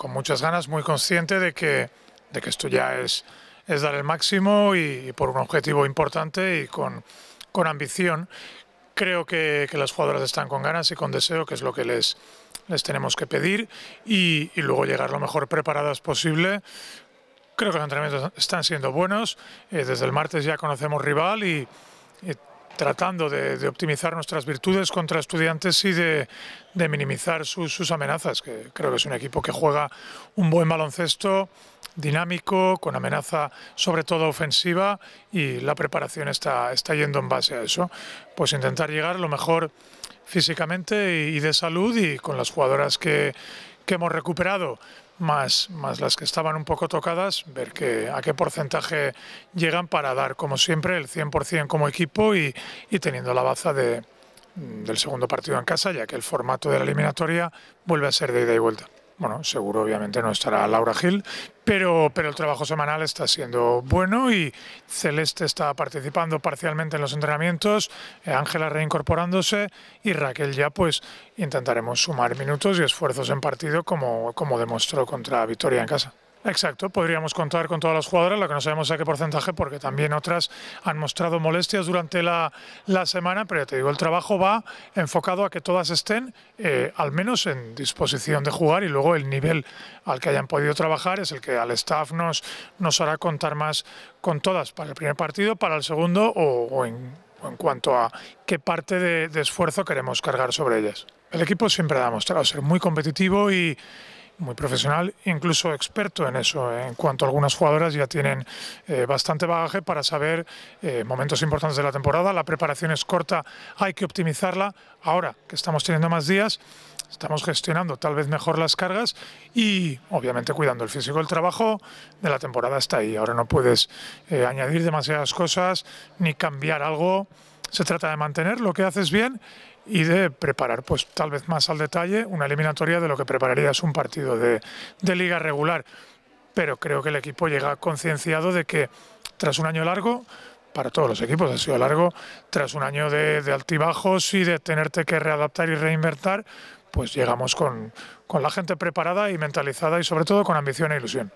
con muchas ganas, muy consciente de que, de que esto ya es, es dar el máximo y, por un objetivo importante y con, con ambición. Creo que, que, las jugadoras están con ganas y con deseo, que es lo que les, les tenemos que pedir, y, y luego llegar lo mejor preparadas posible. Creo que los entrenamientos están siendo buenos. Eh, desde el martes ya conocemos rival y tratando de, optimizar nuestras virtudes contra estudiantes y de, minimizar sus amenazas, que creo que es un equipo que juega un buen baloncesto, dinámico, con amenaza sobre todo ofensiva y la preparación está, está yendo en base a eso. Pues intentar llegar lo mejor físicamente y, de salud y con las jugadoras que hemos recuperado más, más las que estaban un poco tocadas, ver que, a qué porcentaje llegan para dar, como siempre, el 100% como equipo y, y teniendo la baza de, del segundo partido en casa, ya que el formato de la eliminatoria vuelve a ser de ida y vuelta bueno, seguro obviamente no estará Laura Gil, pero, pero el trabajo semanal está siendo bueno y Celeste está participando parcialmente en los entrenamientos, eh, Ángela reincorporándose y Raquel ya pues intentaremos sumar minutos y esfuerzos en partido como, como demostró contra Victoria en casa. Exacto, podríamos contar con todas las jugadoras, ...lo que no sabemos a qué porcentaje, porque también otras han mostrado molestias durante la, semana, pero ya te digo, el trabajo va enfocado a que todas estén eh, al menos en disposición de jugar y luego el nivel al que hayan podido trabajar es el que al staff nos, nos hará contar más con todas para el primer partido, para el segundo o, en, cuanto a qué parte de, de esfuerzo queremos cargar sobre ellas. El equipo siempre ha demostrado ser muy competitivo y muy profesional, incluso experto en eso. En cuanto algunas jugadoras ya tienen eh, bastante bagaje para saber eh, momentos importantes de la temporada, la preparación es corta, hay que optimizarla. Ahora que estamos teniendo más días, estamos gestionando tal vez mejor las cargas y obviamente cuidando el físico. El trabajo de la temporada está ahí. Ahora no puedes eh, añadir demasiadas cosas ni cambiar algo se trata de mantener lo que haces bien y de preparar, pues tal vez más al detalle, una eliminatoria de lo que prepararías un partido de, liga regular. Pero creo que el equipo llega concienciado de que tras un año largo, para todos los equipos ha sido largo, tras un año de, altibajos y de tenerte que readaptar y reinvertir, pues llegamos con, con la gente preparada y mentalizada y sobre todo con ambición e ilusión.